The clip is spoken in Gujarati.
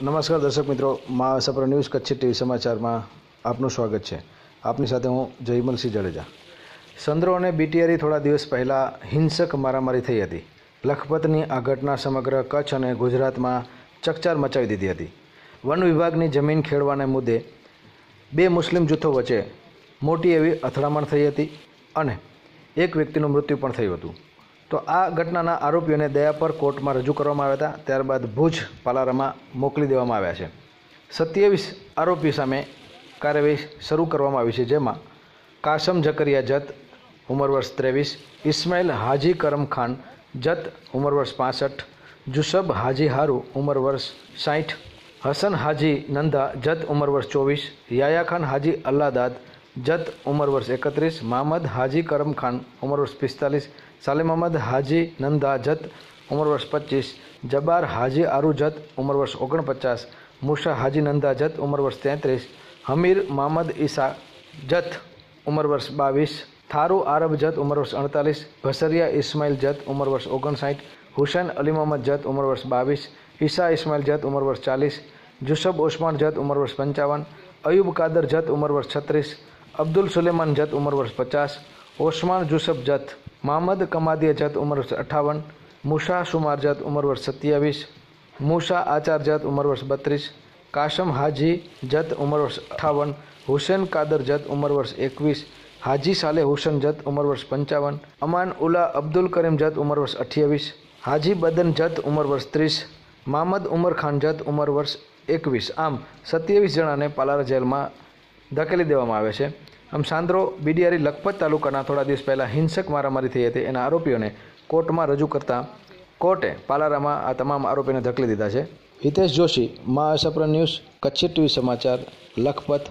નમસ્કાર દર્શક મિત્રો મા સપરા ન્યૂઝ કચ્છી ટીવી સમાચારમાં આપનું સ્વાગત છે આપની સાથે હું જયમલસિંહ જાડેજા સંદ્રો અને બીટીઆરી થોડા દિવસ પહેલાં હિંસક મારામારી થઈ હતી લખપતની આ ઘટના સમગ્ર કચ્છ અને ગુજરાતમાં ચકચાર મચાવી દીધી હતી વન વિભાગની જમીન ખેડવાને મુદ્દે બે મુસ્લિમ જૂથો વચ્ચે મોટી એવી અથડામણ થઈ હતી અને એક વ્યક્તિનું મૃત્યુ પણ થયું હતું તો આ ઘટનાના આરોપીઓને દયાપર કોર્ટમાં રજૂ કરવામાં આવ્યા હતા ત્યારબાદ ભુજ પાલારામાં મોકલી દેવામાં આવ્યા છે સત્યાવીસ આરોપીઓ સામે કાર્યવાહી શરૂ કરવામાં આવી છે જેમાં કાસમ જકરિયા જત ઉંમર વર્ષ ત્રેવીસ ઇસ્માઇલ હાજી કરમ ખાન જત ઉંમર વર્ષ પાસઠ જુસબ હાજી હારુ ઉંમર વર્ષ સાહીઠ હસન હાજી નંદા જત ઉંમર વર્ષ ચોવીસ યાયા ખાન હાજી અલ્લાદાદ જત ઉમર વર્ષ એકત્રીસ મહમદ હાજી કરમ ખાન ઉંમર વર્ષ પિસ્તાલીસ સાલિમ અહમદ હાજી નંદા જત ઉંમર વર્ષ પચીસ જબાર હાજી આરુ જત ઉમર વર્ષ ઓગણપચાસ મુશા હાજી નંદા જત ઉમર વર્ષ તેત્રીસ હમીર મહમદ ઈસા જત ઉમર વર્ષ બાવીસ થારુ આરબ જત ઉમર વર્ષ અડતાલીસ ભસરિયા ઇસ્માઇલ જત ઉમર વર્ષ ઓગણસાઠ હુસૈન અલી મોહમ્મદ જત ઉંમર વર્ષ બાવીસ ઈસા ઇસ્માઇલ જત ઉંમર વર્ષ ચાલીસ જુસબ ઓસમાન જત ઉંમર વર્ષ પંચાવન અયુબ કાદર જત ઉંમર વર્ષ છત્રીસ અબ્દુલ સુલેમાન જત ઉંમર વર્ષ પચાસ ઓસમાન જુસફ જત મહમદ કમાદિયા જત ઉંમર વર્ષ અઠાવન મુશા સુમાર જત ઉંમર વર્ષ સત્યાવીસ મુશા આચાર જત ઉંમર વર્ષ બત્રીસ કાશમ હાજી જત ઉંમર વર્ષ અઠાવન હુસેન કાદર જત ઉંમર વર્ષ એકવીસ હાજી સાલે હુસેન જત ઉંમર વર્ષ પંચાવન અમાન ઉલા અબ્દુલ કરીમ જત ઉંમર વર્ષ અઠ્યાવીસ હાજી બદન જત ઉંમર વર્ષ ત્રીસ મામદ ઉમર ખાન જત ઉંમર વર્ષ એકવીસ આમ સત્યાવીસ જણાને પાલારા જેલમાં ધકેલી દેવામાં આવે છે આમ સાંદ્રો બીડીઆરી લખપત તાલુકાના થોડા દિવસ પહેલાં હિંસક મારામારી થઈ હતી એના આરોપીઓને કોર્ટમાં રજૂ કરતાં કોર્ટે પાલારામાં આ તમામ આરોપીને ધકેલી દીધા છે હિતેશ જોશી મા અસપ્ર ન્યૂઝ કચ્છી ટીવી સમાચાર લખપત